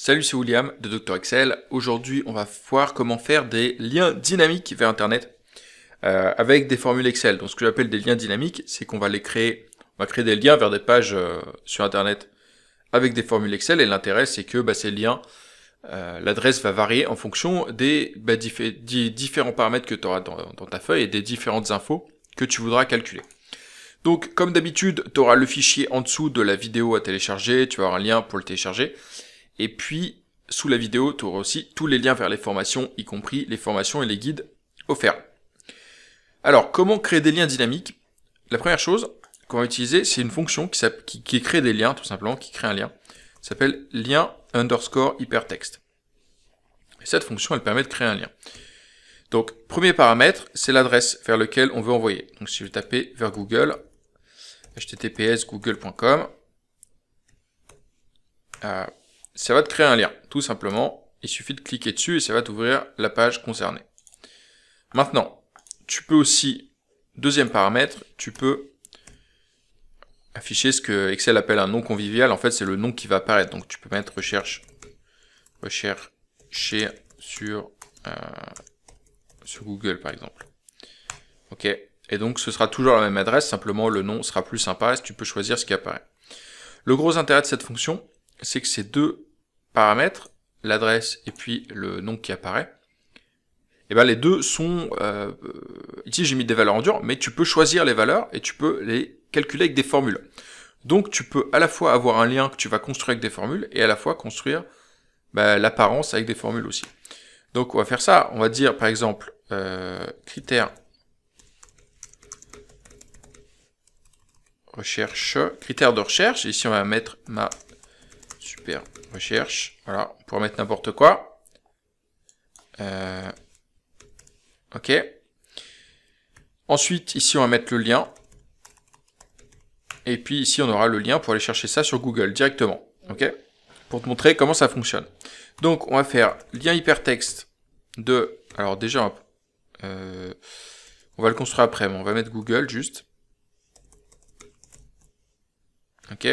Salut, c'est William de Dr Excel. Aujourd'hui, on va voir comment faire des liens dynamiques vers Internet euh, avec des formules Excel. Donc, ce que j'appelle des liens dynamiques, c'est qu'on va les créer, on va créer des liens vers des pages euh, sur Internet avec des formules Excel. Et l'intérêt, c'est que bah, ces liens, euh, l'adresse va varier en fonction des, bah, différents paramètres que tu auras dans, ta feuille et des différentes infos que tu voudras calculer. Donc, comme d'habitude, tu auras le fichier en dessous de la vidéo à télécharger. Tu auras un lien pour le télécharger. Et puis, sous la vidéo, tu auras aussi tous les liens vers les formations, y compris les formations et les guides offerts. Alors, comment créer des liens dynamiques La première chose qu'on va utiliser, c'est une fonction qui, crée des liens, tout simplement, qui crée un lien. Ça s'appelle lien underscore hypertexte. Et cette fonction, elle permet de créer un lien. Donc, premier paramètre, c'est l'adresse vers laquelle on veut envoyer. Donc, si je vais taper vers Google, https google.com, ça va te créer un lien. Tout simplement, il suffit de cliquer dessus et ça va t'ouvrir la page concernée. Maintenant, tu peux aussi, deuxième paramètre, tu peux afficher ce que Excel appelle un nom convivial. En fait, c'est le nom qui va apparaître. Donc, tu peux mettre recherche, sur, euh, sur Google, par exemple. OK. Et donc, ce sera toujours la même adresse. Simplement, le nom sera plus sympa et tu peux choisir ce qui apparaît. Le gros intérêt de cette fonction, c'est que ces deux paramètres, l'adresse et puis le nom qui apparaît, et eh ben, les deux sont... Euh, ici j'ai mis des valeurs en dur, mais tu peux choisir les valeurs et tu peux les calculer avec des formules. Donc tu peux à la fois avoir un lien que tu vas construire avec des formules et à la fois construire bah, l'apparence avec des formules aussi. Donc on va faire ça, on va dire par exemple euh, critère recherche, critère de recherche, ici on va mettre ma Recherche. Voilà, on mettre n'importe quoi. Euh, ok. Ensuite, ici, on va mettre le lien. Et puis ici, on aura le lien pour aller chercher ça sur Google directement. OK Pour te montrer comment ça fonctionne. Donc, on va faire lien hypertexte de... Alors déjà, euh, on va le construire après, mais on va mettre Google juste. OK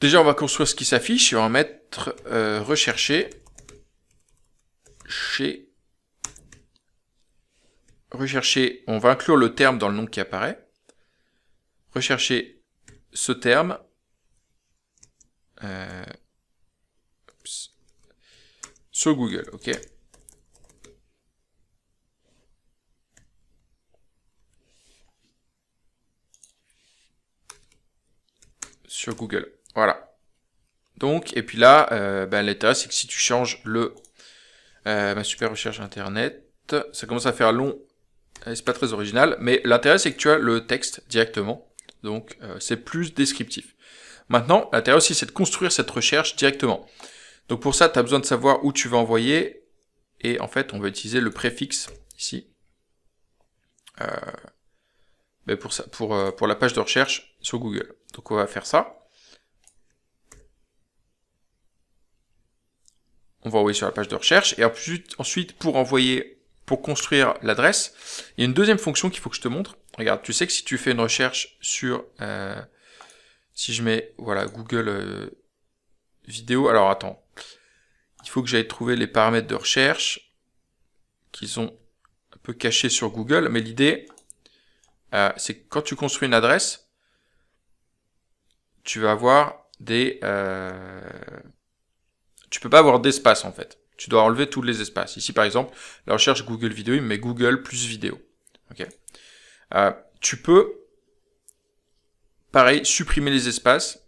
Déjà, on va construire ce qui s'affiche et on va mettre euh, rechercher chez rechercher, on va inclure le terme dans le nom qui apparaît. Rechercher ce terme. Euh, sur Google, ok. Sur Google. Voilà. Donc, et puis là, l'intérêt, euh, ben, l'état, c'est que si tu changes le euh, ma super recherche internet, ça commence à faire long, euh, c'est pas très original, mais l'intérêt c'est que tu as le texte directement, donc c'est plus descriptif. Maintenant, l'intérêt aussi c'est de construire cette recherche directement. Donc pour ça, tu as besoin de savoir où tu vas envoyer, et en fait on va utiliser le préfixe ici. mais ben, pour, ça, pour, pour la page de recherche sur Google. Donc on va faire ça. on va envoyer sur la page de recherche. Et ensuite, pour envoyer, pour construire l'adresse, il y a une deuxième fonction qu'il faut que je te montre. Regarde, tu sais que si tu fais une recherche sur, euh, si je mets, voilà, Google euh, vidéo, alors attends, il faut que j'aille trouver les paramètres de recherche qu'ils sont un peu cachés sur Google, mais l'idée, euh, c'est que quand tu construis une adresse, tu vas avoir des, tu peux pas avoir d'espace en fait. Tu dois enlever tous les espaces. Ici, par exemple, la recherche Google vidéo, il met Google plus vidéo. Ok. Euh, tu peux, pareil, supprimer les espaces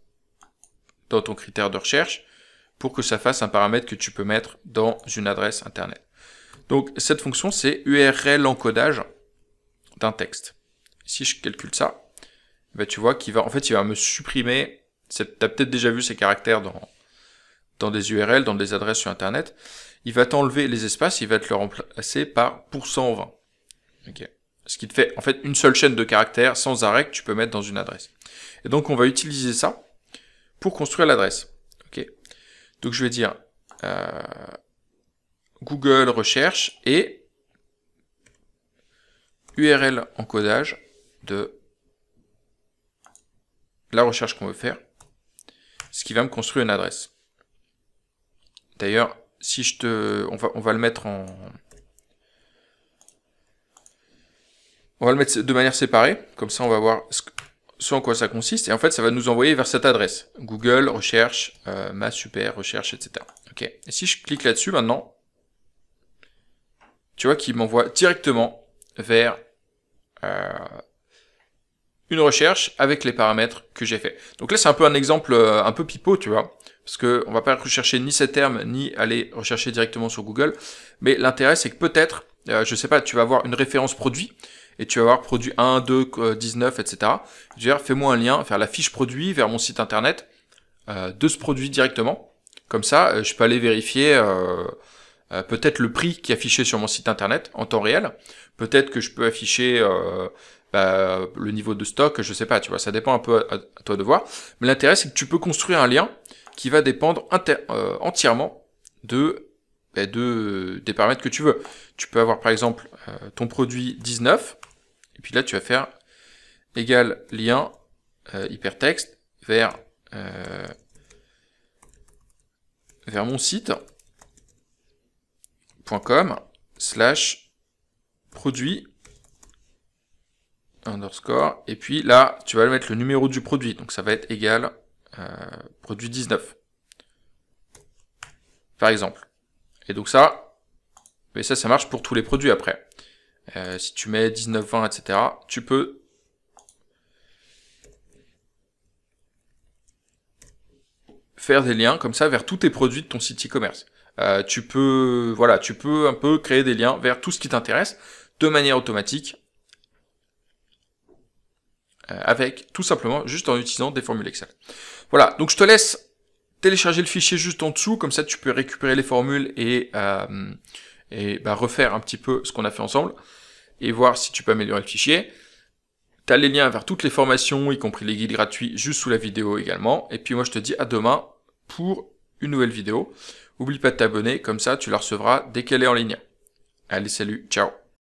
dans ton critère de recherche pour que ça fasse un paramètre que tu peux mettre dans une adresse internet. Donc cette fonction c'est URL encodage d'un texte. Si je calcule ça, ben, tu vois qu'il va en fait il va me supprimer. Tu as peut-être déjà vu ces caractères dans, dans des URL, dans des adresses sur Internet, il va t'enlever les espaces, il va te le remplacer par %20. Okay. Ce qui te fait en fait une seule chaîne de caractères sans arrêt que tu peux mettre dans une adresse. Et donc on va utiliser ça pour construire l'adresse. Ok. Donc je vais dire euh, Google recherche et URL encodage de la recherche qu'on veut faire, ce qui va me construire une adresse. D'ailleurs, si je te... On va, on va le mettre en... On va le mettre de manière séparée, comme ça on va voir ce, en quoi ça consiste, et en fait ça va nous envoyer vers cette adresse, Google, recherche, euh, ma super, recherche, etc. Ok. Et si je clique là-dessus maintenant, tu vois qu'il m'envoie directement vers euh, une recherche avec les paramètres que j'ai fait. Donc là, c'est un peu un exemple euh, un peu pipeau, tu vois, parce que on va pas rechercher ni ces termes, ni aller rechercher directement sur Google. Mais l'intérêt, c'est que peut-être, je euh, je sais pas, tu vas avoir une référence produit, et tu vas avoir produit 1, 2, 19, etc. Je veux dire, fais-moi un lien vers la fiche produit, vers mon site internet, euh, de ce produit directement. Comme ça, je peux aller vérifier... peut-être le prix qui est affiché sur mon site internet en temps réel. Peut-être que je peux afficher bah, le niveau de stock, je sais pas, tu vois, ça dépend un peu à, toi de voir. Mais l'intérêt, c'est que tu peux construire un lien qui va dépendre euh, entièrement de, bah, de des paramètres que tu veux. Tu peux avoir par exemple euh, ton produit 19, et puis là tu vas faire égal lien euh, hypertexte vers vers mon site .com slash produit underscore, et puis là, tu vas mettre le numéro du produit, donc ça va être égal euh, produit 19, par exemple. Et donc ça, mais ça, ça marche pour tous les produits après. Euh, si tu mets 19, 20, etc., tu peux... faire des liens comme ça vers tous tes produits de ton site e-commerce. Euh, tu peux voilà, tu peux un peu créer des liens vers tout ce qui t'intéresse de manière automatique euh, avec tout simplement juste en utilisant des formules Excel. Voilà, donc je te laisse télécharger le fichier juste en dessous, comme ça tu peux récupérer les formules et, euh, et bah, refaire un petit peu ce qu'on a fait ensemble et voir si tu peux améliorer le fichier. Tu as les liens vers toutes les formations, y compris les guides gratuits, juste sous la vidéo également. Et puis moi je te dis à demain pour une nouvelle vidéo. Oublie pas de t'abonner, comme ça tu la recevras dès qu'elle est en ligne. Allez, salut, ciao